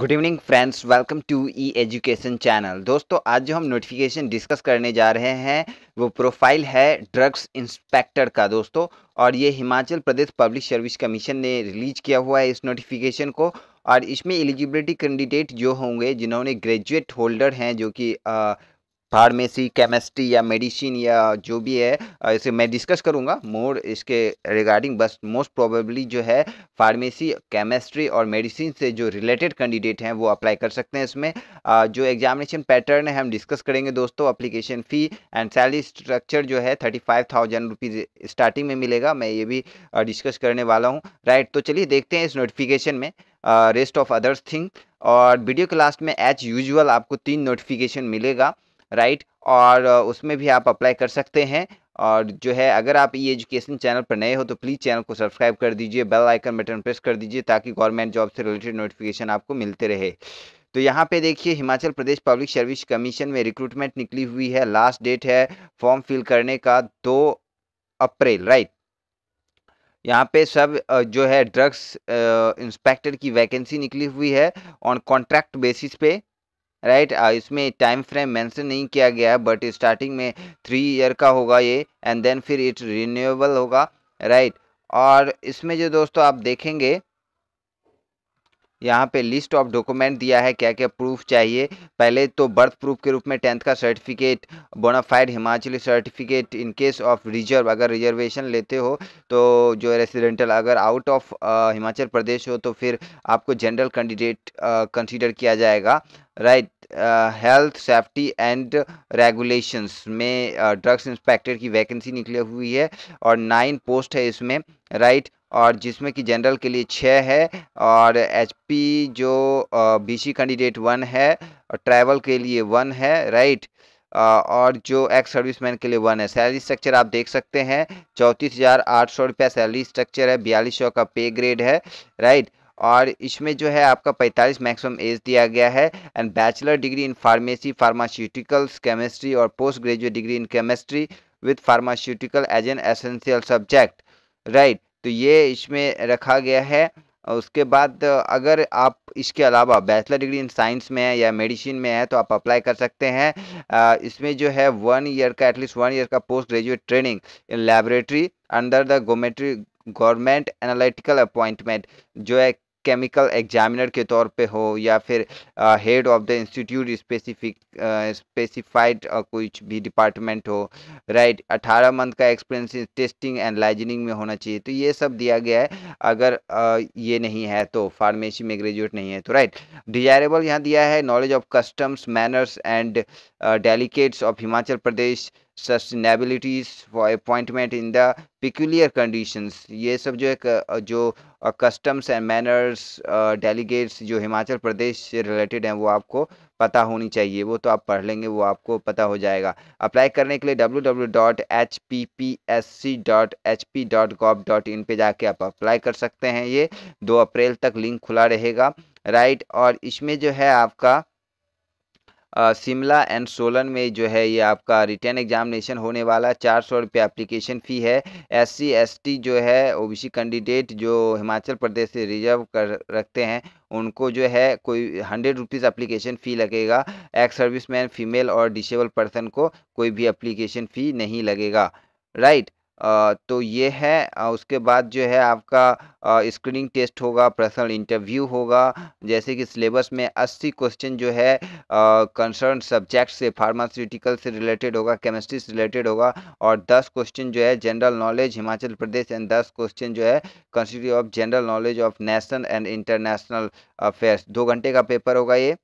Good evening friends welcome to e education channel दोस्तों आज जो हम नोटिफिकेशन डिस्कस करने जा रहे हैं वो प्रोफाइल है ड्रग्स इंस्पेक्टर का दोस्तों और ये Himachal Pradesh public service commission ने रिलीज किया हुआ है इस नोटिफिकेशन को और इसमें एलिजिबिलिटी कैंडिडेट जो होंगे जिन्होंने ग्रेजुएट होल्डर हैं जो कि फार्मेसी केमिस्ट्री या मेडिसिन या जो भी है इसे मैं डिस्कस करूँगा मोर इसके रिगार्डिंग बस मोस्ट प्रोबेबली जो है फार्मेसी केमिस्ट्री और मेडिसिन से जो रिलेटेड कैंडिडेट हैं वो अप्लाई कर सकते हैं इसमें जो एग्जामिनेशन पैटर्न है हम डिस्कस करेंगे दोस्तों application fee and salary structure जो है thirty five thousand rupees starting में मिलेगा मैं ये भी डिस्कस करने वाला हूँ राइट तो चलिए देखते हैं इस नोटिफिकेशन में रेस्ट ऑफ अदर्स थिंग और वीडियो के लास्ट में एज यूजुअल आपको तीन नोटिफिकेशन मिलेगा राइट और उसमें भी आप अप्लाई कर सकते हैं और जो है अगर आप ये एजुकेशन चैनल पर नए हो तो प्लीज़ चैनल को सब्सक्राइब कर दीजिए बेल आइकन बटन प्रेस कर दीजिए ताकि गवर्नमेंट जॉब से रिलेटेड नोटिफिकेशन आपको मिलते रहे तो यहाँ पे देखिए Himachal Pradesh public service commission में रिक्रूटमेंट निकली हुई है लास्ट डेट है फॉर्म फिल करने का दो अप्रैल राइट यहाँ पे सब जो है ड्रग्स इंस्पेक्टर की वैकेंसी निकली हुई है ऑन कॉन्ट्रैक्ट बेसिस पे राइट right? इसमें टाइम फ्रेम मेंशन नहीं किया गया है बट स्टार्टिंग में थ्री ईयर का होगा ये एंड देन फिर इट रिन्यूएबल होगा राइट right? और इसमें जो दोस्तों आप देखेंगे यहाँ पे लिस्ट ऑफ डॉक्यूमेंट दिया है क्या क्या प्रूफ चाहिए पहले तो बर्थ प्रूफ के रूप में टेंथ का certificate bonafide Himachali certificate in case of reserve अगर रिजर्वेशन लेते हो तो जो रेसिडेंटल अगर आउट ऑफ हिमाचल प्रदेश हो तो फिर आपको जनरल कैंडिडेट कंसिडर किया जाएगा right health safety and regulations में ड्रग्स uh, इंस्पेक्टर की वैकेंसी निकली हुई है और नाइन पोस्ट है इसमें राइट right? और जिसमें कि जनरल के लिए छः है और एचपी जो बीसी कैंडिडेट वन है और ट्रैवल के लिए वन है राइट और जो एक्स सर्विसमैन के लिए वन है सैलरी स्ट्रक्चर आप देख सकते हैं चौंतीस हज़ार आठ सौ रुपया सैलरी स्ट्रक्चर है बयालीस सौ का पे ग्रेड है राइट और इसमें जो है आपका 45 मैक्सिमम एज दिया गया है and bachelor degree in pharmacy pharmaceuticals chemistry और post graduate degree in chemistry with pharmaceutical as an essential subject right तो ये इसमें रखा गया है उसके बाद अगर आप इसके अलावा बैचलर डिग्री इन साइंस में है या मेडिसिन में है तो आप अप्लाई कर सकते हैं इसमें जो है वन ईयर का एटलीस्ट वन ईयर का post graduate training in laboratory under the गोमेट्री गवर्नमेंट एनालिटिकल अपॉइंटमेंट जो है केमिकल एग्जामिनर के तौर पे हो या फिर head of the institute specific specified कुछ भी डिपार्टमेंट हो राइट अठारह मंथ का एक्सपीरियंस टेस्टिंग एंड लाइजनिंग में होना चाहिए तो ये सब दिया गया है अगर uh, ये नहीं है तो फार्मेसी में ग्रेजुएट नहीं है तो राइट डिजायरेबल यहाँ दिया है knowledge of customs manners and dialects of Himachal Pradesh sustainabilities for appointment in the peculiar conditions ये सब जो एक जो कस्टम्स एंड मैनर्स डेलीगेट्स जो हिमाचल प्रदेश से रिलेटेड हैं वो आपको पता होनी चाहिए वो तो आप पढ़ लेंगे वो आपको पता हो जाएगा अप्लाई करने के लिए www.hppsc.hp.gov.in पे जाके आप अप्लाई कर सकते हैं ये दो अप्रैल तक लिंक खुला रहेगा राइट और इसमें जो है आपका शिमला एंड सोलन में जो है ये आपका रिटर्न एग्जामिनेशन होने वाला चार सौ रुपये अप्लीकेशन फ़ी है एससी एसटी जो है ओबीसी कैंडिडेट जो हिमाचल प्रदेश से रिजर्व कर रखते हैं उनको जो है कोई हंड्रेड रुपीज़ अप्लीकेशन फ़ी लगेगा एक्स सर्विस मैन फीमेल और डिसेबल पर्सन को कोई भी अप्लीकेशन फ़ी नहीं लगेगा राइट तो ये है उसके बाद जो है आपका स्क्रीनिंग टेस्ट होगा पर्सनल इंटरव्यू होगा जैसे कि सिलेबस में 80 क्वेश्चन जो है कंसर्न सब्जेक्ट से फार्मास्यूटिकल से रिलेटेड होगा केमिस्ट्री से रिलेटेड होगा और 10 क्वेश्चन जो है general knowledge Himachal Pradesh and 10 question जो है constitute of general knowledge of national and international affairs दो घंटे का पेपर होगा ये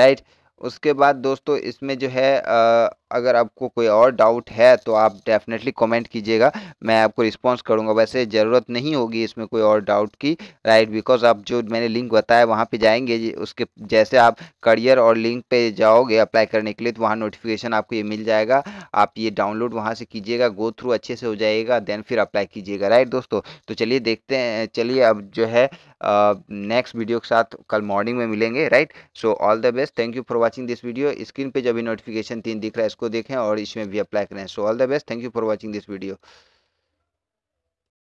राइट उसके बाद दोस्तों इसमें जो है आ, अगर आपको कोई और डाउट है तो आप डेफिनेटली कमेंट कीजिएगा मैं आपको रिस्पांस करूंगा वैसे ज़रूरत नहीं होगी इसमें कोई और डाउट की राइट बिकॉज आप जो मैंने लिंक बताया वहाँ पे जाएंगे उसके जैसे आप करियर और लिंक पे जाओगे अप्लाई करने के लिए तो वहाँ नोटिफिकेशन आपको ये मिल जाएगा आप ये डाउनलोड वहाँ से कीजिएगा गो थ्रू अच्छे से हो जाएगा देन फिर अप्लाई कीजिएगा राइट दोस्तों तो चलिए देखते हैं चलिए अब जो है नेक्स्ट वीडियो के साथ कल मॉर्निंग में मिलेंगे right so all the best thank you for watching this video screen पर जब भी नोटिफिकेशन तीन दिख रहा है इसको देखें और इसमें भी अप्लाई करें so all the best thank you for watching this video